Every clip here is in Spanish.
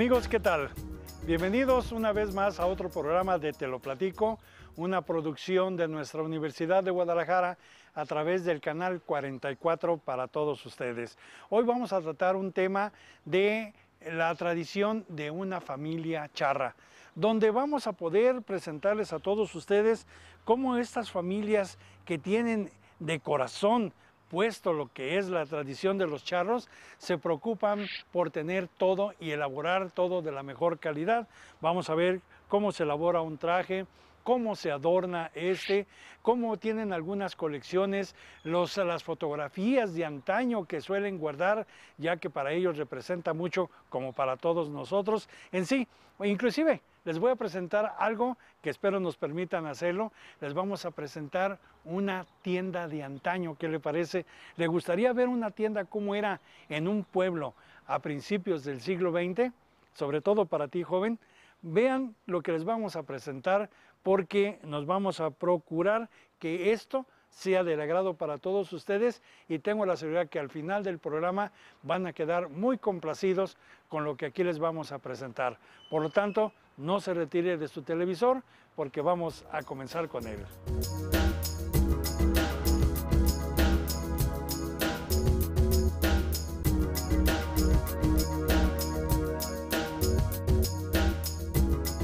Amigos, ¿qué tal? Bienvenidos una vez más a otro programa de Te lo platico, una producción de nuestra Universidad de Guadalajara a través del canal 44 para todos ustedes. Hoy vamos a tratar un tema de la tradición de una familia charra, donde vamos a poder presentarles a todos ustedes cómo estas familias que tienen de corazón puesto lo que es la tradición de los charros, se preocupan por tener todo y elaborar todo de la mejor calidad. Vamos a ver cómo se elabora un traje, cómo se adorna este, cómo tienen algunas colecciones los, las fotografías de antaño que suelen guardar, ya que para ellos representa mucho como para todos nosotros en sí. Inclusive les voy a presentar algo que espero nos permitan hacerlo. Les vamos a presentar una tienda de antaño, ¿qué le parece? ¿Le gustaría ver una tienda como era en un pueblo a principios del siglo XX? Sobre todo para ti, joven. Vean lo que les vamos a presentar porque nos vamos a procurar que esto sea del agrado para todos ustedes y tengo la seguridad que al final del programa van a quedar muy complacidos con lo que aquí les vamos a presentar. Por lo tanto, no se retire de su televisor porque vamos a comenzar con él.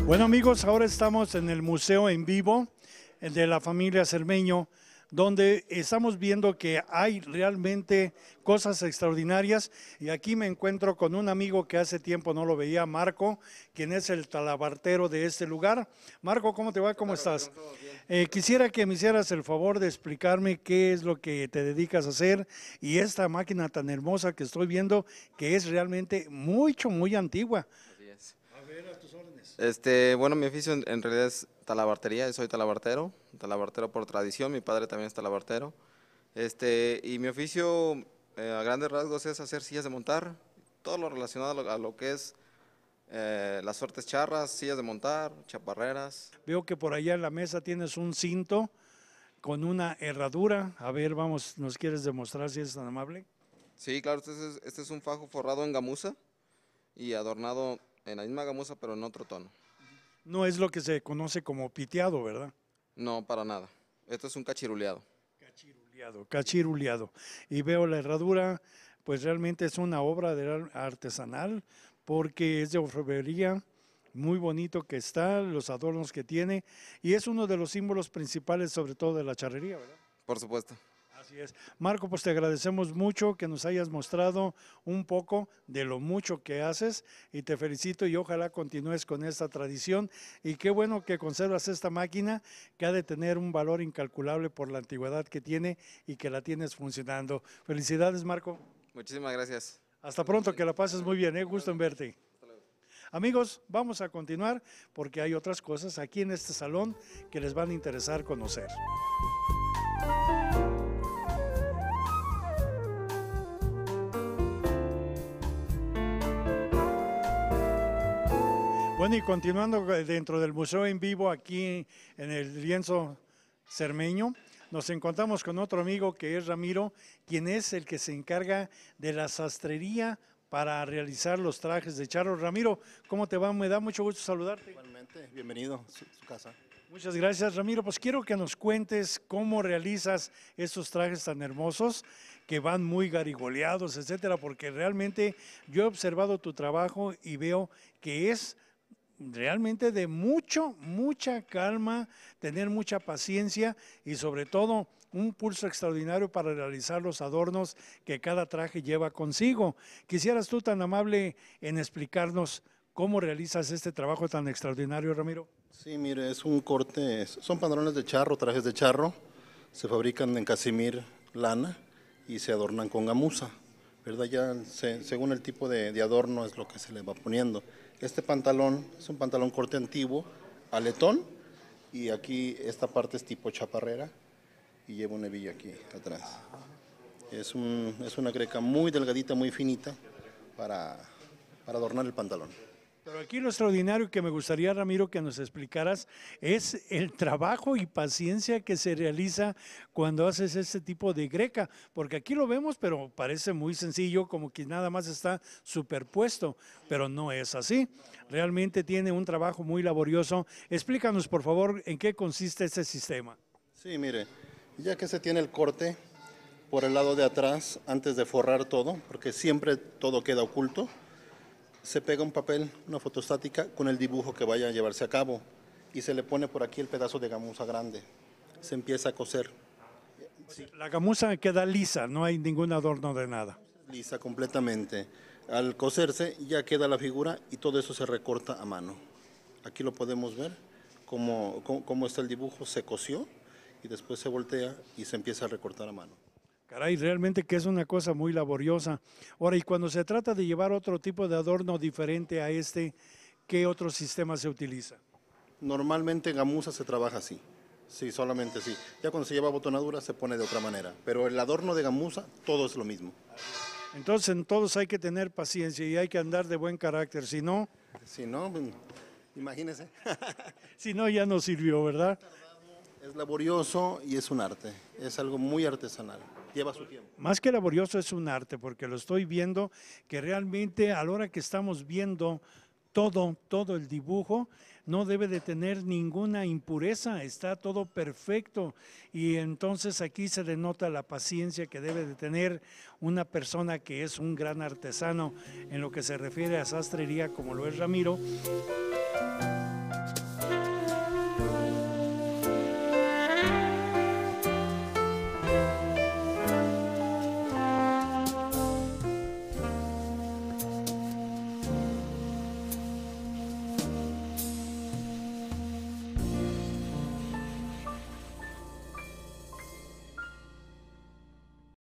Bueno amigos, ahora estamos en el museo en vivo de la familia Cermeño, donde estamos viendo que hay realmente cosas extraordinarias y aquí me encuentro con un amigo que hace tiempo no lo veía, Marco, quien es el talabartero de este lugar. Marco, ¿cómo te va? ¿Cómo estás? Eh, quisiera que me hicieras el favor de explicarme qué es lo que te dedicas a hacer y esta máquina tan hermosa que estoy viendo, que es realmente mucho, muy antigua. Este, bueno, mi oficio en, realidad es talabartería, soy talabartero, talabartero por tradición, mi padre también es talabartero. Este, y mi oficio eh, a grandes rasgos es hacer sillas de montar, todo lo relacionado a lo, que es eh, las suertes charras, sillas de montar, chaparreras. Veo que por allá en la mesa tienes un cinto con una herradura. A ver, vamos, ¿nos quieres demostrar si es tan amable? Sí, claro, este es, este un fajo forrado en gamuza y adornado en la misma gamuza, pero en otro tono. No es lo que se conoce como piteado, ¿verdad? No, para nada. Esto es un cachiruleado. Cachiruleado, cachiruleado. Y veo la herradura, pues realmente es una obra de artesanal, porque es de orfebrería, muy bonito que está, los adornos que tiene, y es uno de los símbolos principales, sobre todo de la charrería, ¿verdad? Por supuesto. Marco, pues te agradecemos mucho que nos hayas mostrado un poco de lo mucho que haces y te felicito y ojalá continúes con esta tradición y qué bueno que conservas esta máquina que ha de tener un valor incalculable por la antigüedad que tiene y que la tienes funcionando. Felicidades, Marco. Muchísimas gracias. Hasta pronto, que la pases muy bien, ¿eh? gusto en verte. Amigos, vamos a continuar porque hay otras cosas aquí en este salón que les van a interesar conocer. y continuando eh, dentro del museo en vivo aquí en el lienzo cermeño, nos encontramos con otro amigo que es Ramiro, quien es el que se encarga de la sastrería para realizar los trajes de Charo. Ramiro, ¿cómo te va? Me da mucho gusto saludarte. Igualmente, bienvenido a su, casa. Muchas gracias, Ramiro. Pues quiero que nos cuentes cómo realizas estos trajes tan hermosos que van muy garigoleados, etcétera, porque realmente yo he observado tu trabajo y veo que es realmente de mucho, mucha calma, tener mucha paciencia y sobre todo un pulso extraordinario para realizar los adornos que cada traje lleva consigo. Quisieras tú tan amable en explicarnos cómo realizas este trabajo tan extraordinario, Ramiro. Sí, mire, es un corte, son pantalones de charro, trajes de charro, se fabrican en casimir lana y se adornan con gamuza. Ya según el tipo de, adorno es lo que se le va poniendo. Este pantalón es un pantalón corte antiguo, aletón, y aquí esta parte es tipo chaparrera y lleva una hebilla aquí atrás. Es, una greca muy delgadita, muy finita para adornar el pantalón. Pero aquí lo extraordinario que me gustaría, Ramiro, que nos explicaras es el trabajo y paciencia que se realiza cuando haces este tipo de greca, porque aquí lo vemos, pero parece muy sencillo, como que nada más está superpuesto, pero no es así. Realmente tiene un trabajo muy laborioso. Explícanos, por favor, en qué consiste este sistema. Sí, mire, ya que se tiene el corte por el lado de atrás, antes de forrar todo, porque siempre todo queda oculto, se pega un papel, una fotostática, con el dibujo que vaya a llevarse a cabo y se le pone por aquí el pedazo de gamuza grande. Se empieza a coser. La gamuza queda lisa, no hay ningún adorno de nada. Lisa completamente. Al coserse ya queda la figura y todo eso se recorta a mano. Aquí lo podemos ver, cómo, cómo está el dibujo, se cosió y después se voltea y se empieza a recortar a mano. Caray, realmente que es una cosa muy laboriosa. Ahora, y cuando se trata de llevar otro tipo de adorno diferente a este, ¿qué otro sistema se utiliza? Normalmente en gamuza se trabaja así. Sí, solamente así. Ya cuando se lleva botonadura se pone de otra manera. Pero el adorno de gamuza, todo es lo mismo. Entonces en todos hay que tener paciencia y hay que andar de buen carácter. Si no... Si no, pues, imagínese. si no, ya no sirvió, ¿verdad? Es laborioso y es un arte. Es algo muy artesanal lleva su tiempo. Más que laborioso es un arte, porque lo estoy viendo que realmente a la hora que estamos viendo todo, todo el dibujo, no debe de tener ninguna impureza, está todo perfecto. Y entonces aquí se denota la paciencia que debe de tener una persona que es un gran artesano en lo que se refiere a sastrería como lo es Ramiro.